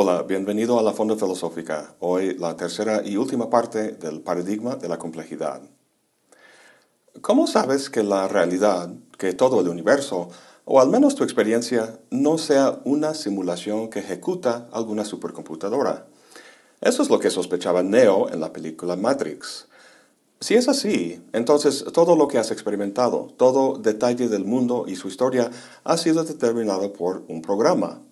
Hola, bienvenido a la Fonda Filosófica, hoy la tercera y última parte del paradigma de la complejidad. ¿Cómo sabes que la realidad, que todo el universo, o al menos tu experiencia, no sea una simulación que ejecuta alguna supercomputadora? Eso es lo que sospechaba Neo en la película Matrix. Si es así, entonces todo lo que has experimentado, todo detalle del mundo y su historia ha sido determinado por un programa,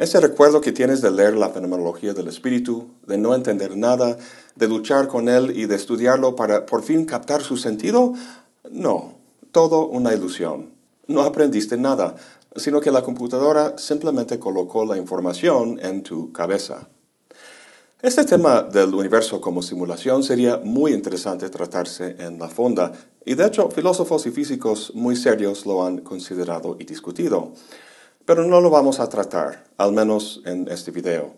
ese recuerdo que tienes de leer la fenomenología del espíritu, de no entender nada, de luchar con él y de estudiarlo para por fin captar su sentido, no, todo una ilusión. No aprendiste nada, sino que la computadora simplemente colocó la información en tu cabeza. Este tema del universo como simulación sería muy interesante tratarse en la fonda, y de hecho filósofos y físicos muy serios lo han considerado y discutido pero no lo vamos a tratar, al menos en este video.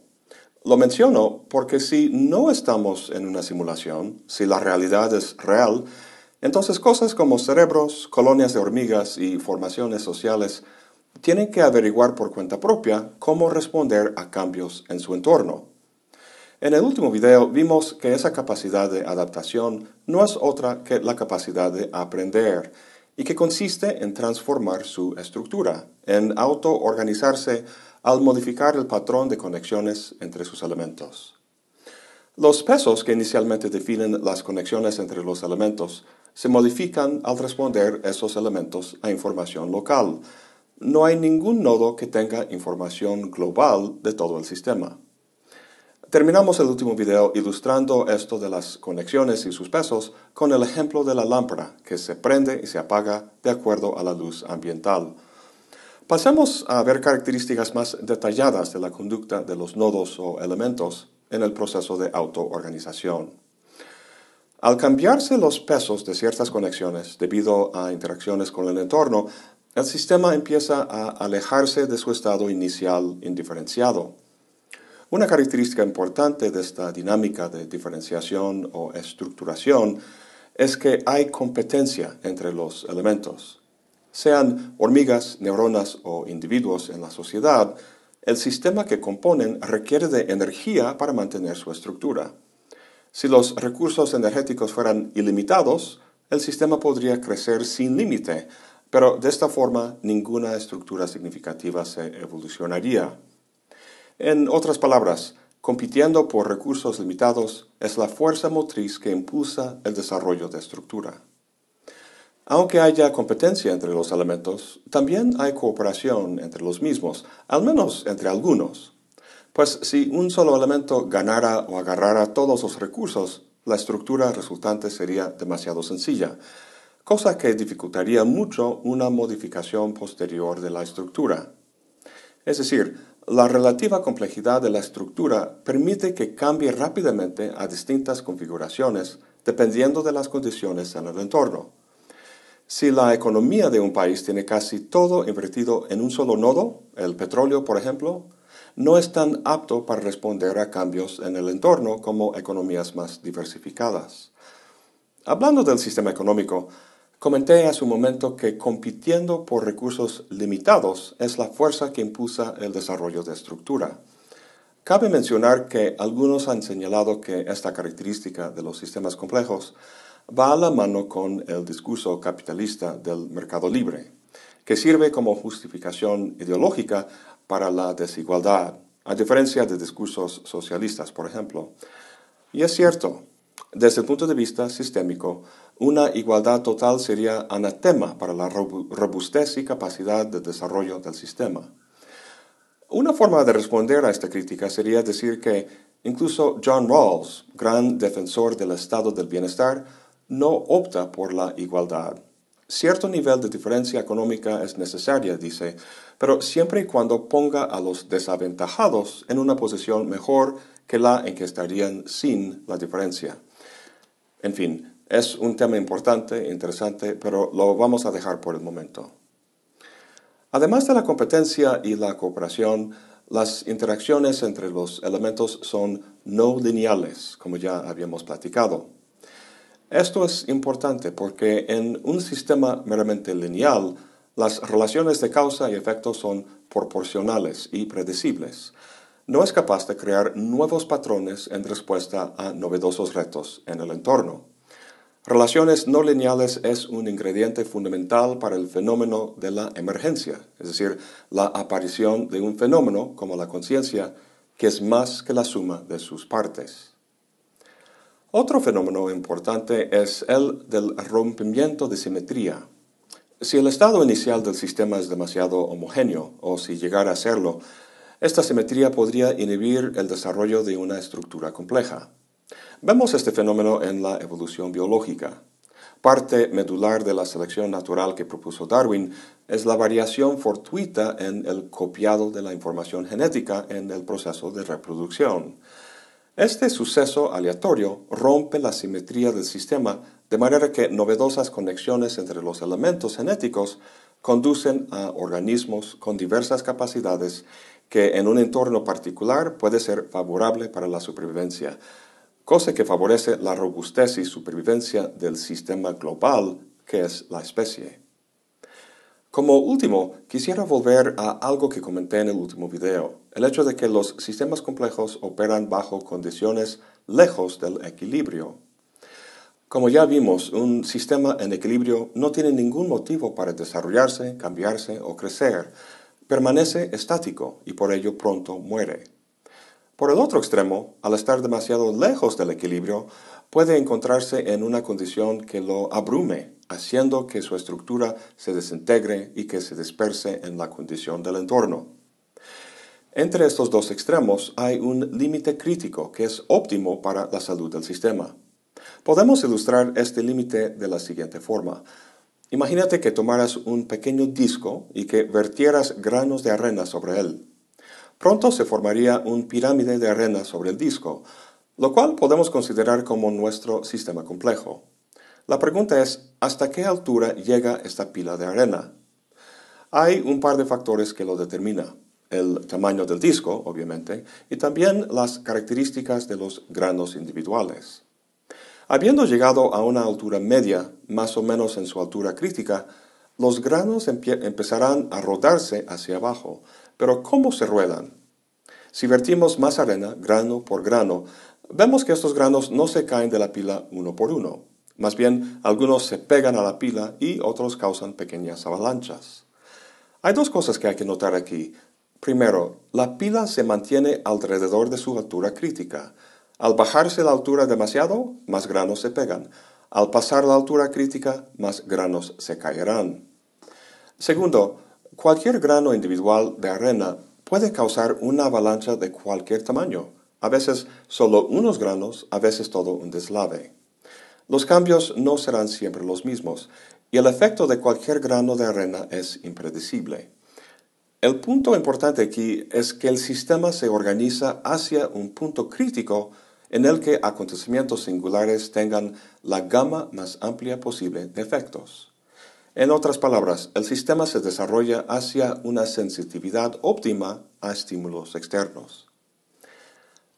Lo menciono porque si no estamos en una simulación, si la realidad es real, entonces cosas como cerebros, colonias de hormigas y formaciones sociales tienen que averiguar por cuenta propia cómo responder a cambios en su entorno. En el último video vimos que esa capacidad de adaptación no es otra que la capacidad de aprender, y que consiste en transformar su estructura, en autoorganizarse al modificar el patrón de conexiones entre sus elementos. Los pesos que inicialmente definen las conexiones entre los elementos se modifican al responder esos elementos a información local. No hay ningún nodo que tenga información global de todo el sistema. Terminamos el último video ilustrando esto de las conexiones y sus pesos con el ejemplo de la lámpara que se prende y se apaga de acuerdo a la luz ambiental. Pasemos a ver características más detalladas de la conducta de los nodos o elementos en el proceso de autoorganización. Al cambiarse los pesos de ciertas conexiones debido a interacciones con el entorno, el sistema empieza a alejarse de su estado inicial indiferenciado. Una característica importante de esta dinámica de diferenciación o estructuración es que hay competencia entre los elementos. Sean hormigas, neuronas o individuos en la sociedad, el sistema que componen requiere de energía para mantener su estructura. Si los recursos energéticos fueran ilimitados, el sistema podría crecer sin límite, pero de esta forma ninguna estructura significativa se evolucionaría. En otras palabras, compitiendo por recursos limitados es la fuerza motriz que impulsa el desarrollo de estructura. Aunque haya competencia entre los elementos, también hay cooperación entre los mismos, al menos entre algunos. Pues si un solo elemento ganara o agarrara todos los recursos, la estructura resultante sería demasiado sencilla, cosa que dificultaría mucho una modificación posterior de la estructura. Es decir, la relativa complejidad de la estructura permite que cambie rápidamente a distintas configuraciones dependiendo de las condiciones en el entorno. Si la economía de un país tiene casi todo invertido en un solo nodo, el petróleo por ejemplo, no es tan apto para responder a cambios en el entorno como economías más diversificadas. Hablando del sistema económico, Comenté hace un momento que compitiendo por recursos limitados es la fuerza que impulsa el desarrollo de estructura. Cabe mencionar que algunos han señalado que esta característica de los sistemas complejos va a la mano con el discurso capitalista del mercado libre, que sirve como justificación ideológica para la desigualdad, a diferencia de discursos socialistas, por ejemplo. Y es cierto, desde el punto de vista sistémico, una igualdad total sería anatema para la robustez y capacidad de desarrollo del sistema. Una forma de responder a esta crítica sería decir que incluso John Rawls, gran defensor del estado del bienestar, no opta por la igualdad. Cierto nivel de diferencia económica es necesaria, dice, pero siempre y cuando ponga a los desaventajados en una posición mejor que la en que estarían sin la diferencia. En fin, es un tema importante, interesante, pero lo vamos a dejar por el momento. Además de la competencia y la cooperación, las interacciones entre los elementos son no lineales, como ya habíamos platicado. Esto es importante porque en un sistema meramente lineal, las relaciones de causa y efecto son proporcionales y predecibles, no es capaz de crear nuevos patrones en respuesta a novedosos retos en el entorno. Relaciones no lineales es un ingrediente fundamental para el fenómeno de la emergencia, es decir, la aparición de un fenómeno como la conciencia, que es más que la suma de sus partes. Otro fenómeno importante es el del rompimiento de simetría. Si el estado inicial del sistema es demasiado homogéneo, o si llegara a serlo, esta simetría podría inhibir el desarrollo de una estructura compleja. Vemos este fenómeno en la evolución biológica. Parte medular de la selección natural que propuso Darwin es la variación fortuita en el copiado de la información genética en el proceso de reproducción. Este suceso aleatorio rompe la simetría del sistema de manera que novedosas conexiones entre los elementos genéticos conducen a organismos con diversas capacidades que en un entorno particular puede ser favorable para la supervivencia, cosa que favorece la robustez y supervivencia del sistema global que es la especie. Como último, quisiera volver a algo que comenté en el último video, el hecho de que los sistemas complejos operan bajo condiciones lejos del equilibrio. Como ya vimos, un sistema en equilibrio no tiene ningún motivo para desarrollarse, cambiarse o crecer, permanece estático y por ello pronto muere. Por el otro extremo, al estar demasiado lejos del equilibrio, puede encontrarse en una condición que lo abrume, haciendo que su estructura se desintegre y que se disperse en la condición del entorno. Entre estos dos extremos hay un límite crítico que es óptimo para la salud del sistema. Podemos ilustrar este límite de la siguiente forma. Imagínate que tomaras un pequeño disco y que vertieras granos de arena sobre él. Pronto se formaría una pirámide de arena sobre el disco, lo cual podemos considerar como nuestro sistema complejo. La pregunta es, ¿hasta qué altura llega esta pila de arena? Hay un par de factores que lo determina. El tamaño del disco, obviamente, y también las características de los granos individuales. Habiendo llegado a una altura media, más o menos en su altura crítica, los granos empezarán a rodarse hacia abajo. Pero ¿cómo se ruedan? Si vertimos más arena grano por grano, vemos que estos granos no se caen de la pila uno por uno. Más bien, algunos se pegan a la pila y otros causan pequeñas avalanchas. Hay dos cosas que hay que notar aquí. Primero, la pila se mantiene alrededor de su altura crítica. Al bajarse la altura demasiado, más granos se pegan. Al pasar la altura crítica, más granos se caerán. Segundo, cualquier grano individual de arena puede causar una avalancha de cualquier tamaño, a veces solo unos granos, a veces todo un deslave. Los cambios no serán siempre los mismos, y el efecto de cualquier grano de arena es impredecible. El punto importante aquí es que el sistema se organiza hacia un punto crítico en el que acontecimientos singulares tengan la gama más amplia posible de efectos. En otras palabras, el sistema se desarrolla hacia una sensitividad óptima a estímulos externos.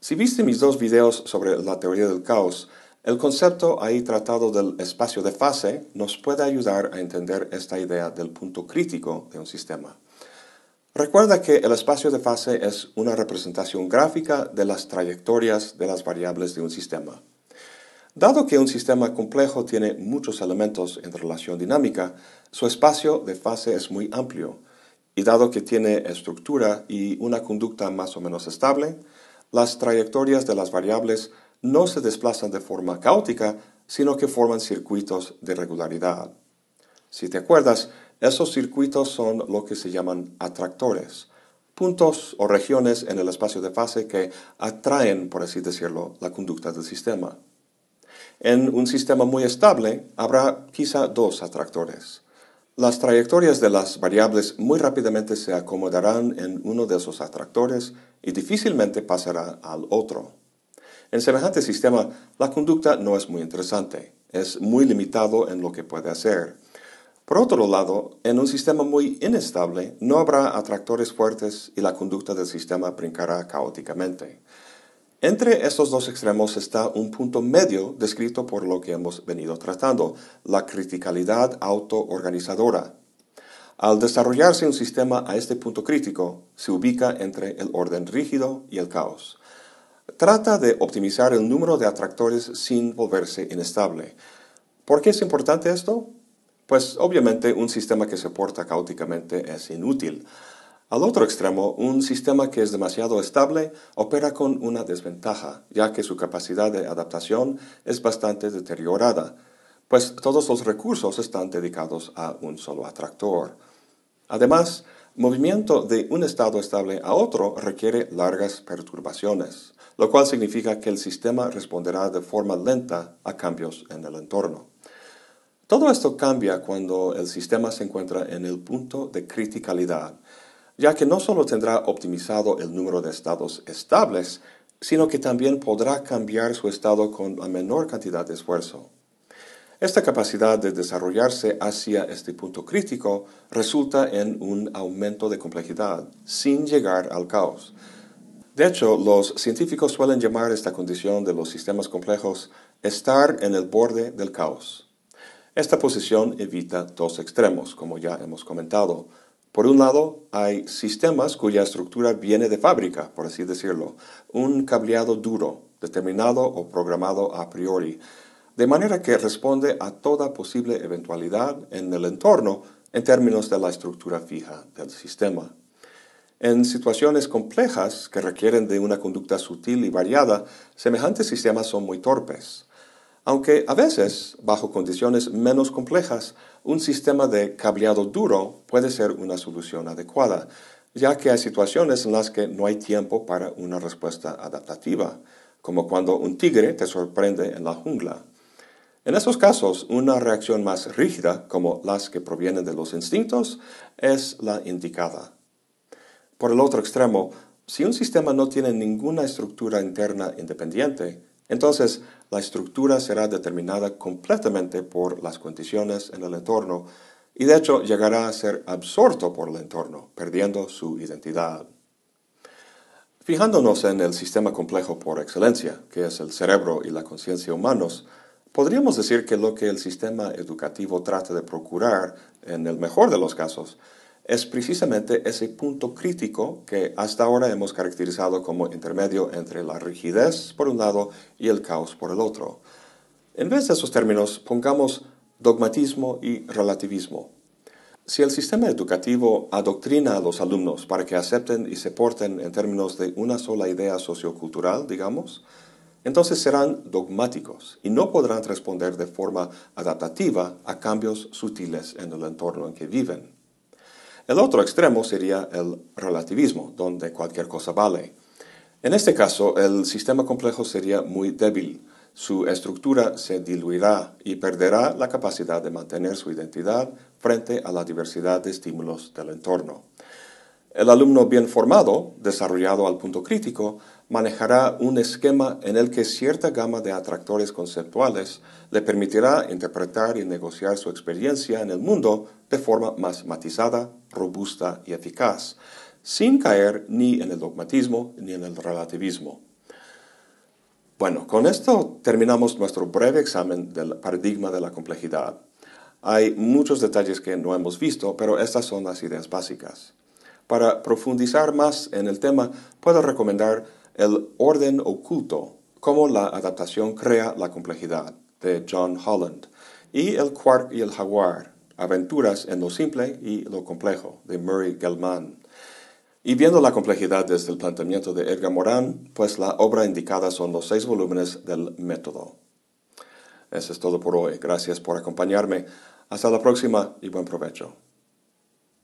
Si viste mis dos videos sobre la teoría del caos, el concepto ahí tratado del espacio de fase nos puede ayudar a entender esta idea del punto crítico de un sistema. Recuerda que el espacio de fase es una representación gráfica de las trayectorias de las variables de un sistema. Dado que un sistema complejo tiene muchos elementos en relación dinámica, su espacio de fase es muy amplio, y dado que tiene estructura y una conducta más o menos estable, las trayectorias de las variables no se desplazan de forma caótica, sino que forman circuitos de regularidad. Si te acuerdas, esos circuitos son lo que se llaman atractores, puntos o regiones en el espacio de fase que atraen, por así decirlo, la conducta del sistema. En un sistema muy estable habrá quizá dos atractores. Las trayectorias de las variables muy rápidamente se acomodarán en uno de esos atractores y difícilmente pasará al otro. En semejante sistema, la conducta no es muy interesante, es muy limitado en lo que puede hacer. Por otro lado, en un sistema muy inestable no habrá atractores fuertes y la conducta del sistema brincará caóticamente. Entre estos dos extremos está un punto medio descrito por lo que hemos venido tratando, la criticalidad autoorganizadora. Al desarrollarse un sistema a este punto crítico, se ubica entre el orden rígido y el caos. Trata de optimizar el número de atractores sin volverse inestable. ¿Por qué es importante esto? Pues obviamente un sistema que se porta caóticamente es inútil. Al otro extremo, un sistema que es demasiado estable opera con una desventaja, ya que su capacidad de adaptación es bastante deteriorada, pues todos los recursos están dedicados a un solo atractor. Además, movimiento de un estado estable a otro requiere largas perturbaciones, lo cual significa que el sistema responderá de forma lenta a cambios en el entorno. Todo esto cambia cuando el sistema se encuentra en el punto de criticalidad, ya que no solo tendrá optimizado el número de estados estables, sino que también podrá cambiar su estado con la menor cantidad de esfuerzo. Esta capacidad de desarrollarse hacia este punto crítico resulta en un aumento de complejidad, sin llegar al caos. De hecho, los científicos suelen llamar esta condición de los sistemas complejos estar en el borde del caos. Esta posición evita dos extremos, como ya hemos comentado. Por un lado, hay sistemas cuya estructura viene de fábrica, por así decirlo, un cableado duro, determinado o programado a priori, de manera que responde a toda posible eventualidad en el entorno en términos de la estructura fija del sistema. En situaciones complejas que requieren de una conducta sutil y variada, semejantes sistemas son muy torpes. Aunque a veces, bajo condiciones menos complejas, un sistema de cableado duro puede ser una solución adecuada, ya que hay situaciones en las que no hay tiempo para una respuesta adaptativa, como cuando un tigre te sorprende en la jungla. En esos casos, una reacción más rígida, como las que provienen de los instintos, es la indicada. Por el otro extremo, si un sistema no tiene ninguna estructura interna independiente, entonces, la estructura será determinada completamente por las condiciones en el entorno y de hecho llegará a ser absorto por el entorno, perdiendo su identidad. Fijándonos en el sistema complejo por excelencia, que es el cerebro y la conciencia humanos, podríamos decir que lo que el sistema educativo trata de procurar, en el mejor de los casos, es precisamente ese punto crítico que hasta ahora hemos caracterizado como intermedio entre la rigidez por un lado y el caos por el otro. En vez de esos términos, pongamos dogmatismo y relativismo. Si el sistema educativo adoctrina a los alumnos para que acepten y se porten en términos de una sola idea sociocultural, digamos, entonces serán dogmáticos y no podrán responder de forma adaptativa a cambios sutiles en el entorno en que viven. El otro extremo sería el relativismo, donde cualquier cosa vale. En este caso, el sistema complejo sería muy débil. Su estructura se diluirá y perderá la capacidad de mantener su identidad frente a la diversidad de estímulos del entorno. El alumno bien formado, desarrollado al punto crítico, manejará un esquema en el que cierta gama de atractores conceptuales le permitirá interpretar y negociar su experiencia en el mundo de forma más matizada, robusta y eficaz, sin caer ni en el dogmatismo ni en el relativismo. Bueno, con esto terminamos nuestro breve examen del paradigma de la complejidad. Hay muchos detalles que no hemos visto, pero estas son las ideas básicas. Para profundizar más en el tema, puedo recomendar el orden oculto, cómo la adaptación crea la complejidad, de John Holland, y El Quark y el Jaguar, Aventuras en lo simple y lo complejo, de Murray Gell-Mann. Y viendo la complejidad desde el planteamiento de Edgar Morán, pues la obra indicada son los seis volúmenes del método. Eso es todo por hoy. Gracias por acompañarme. Hasta la próxima y buen provecho.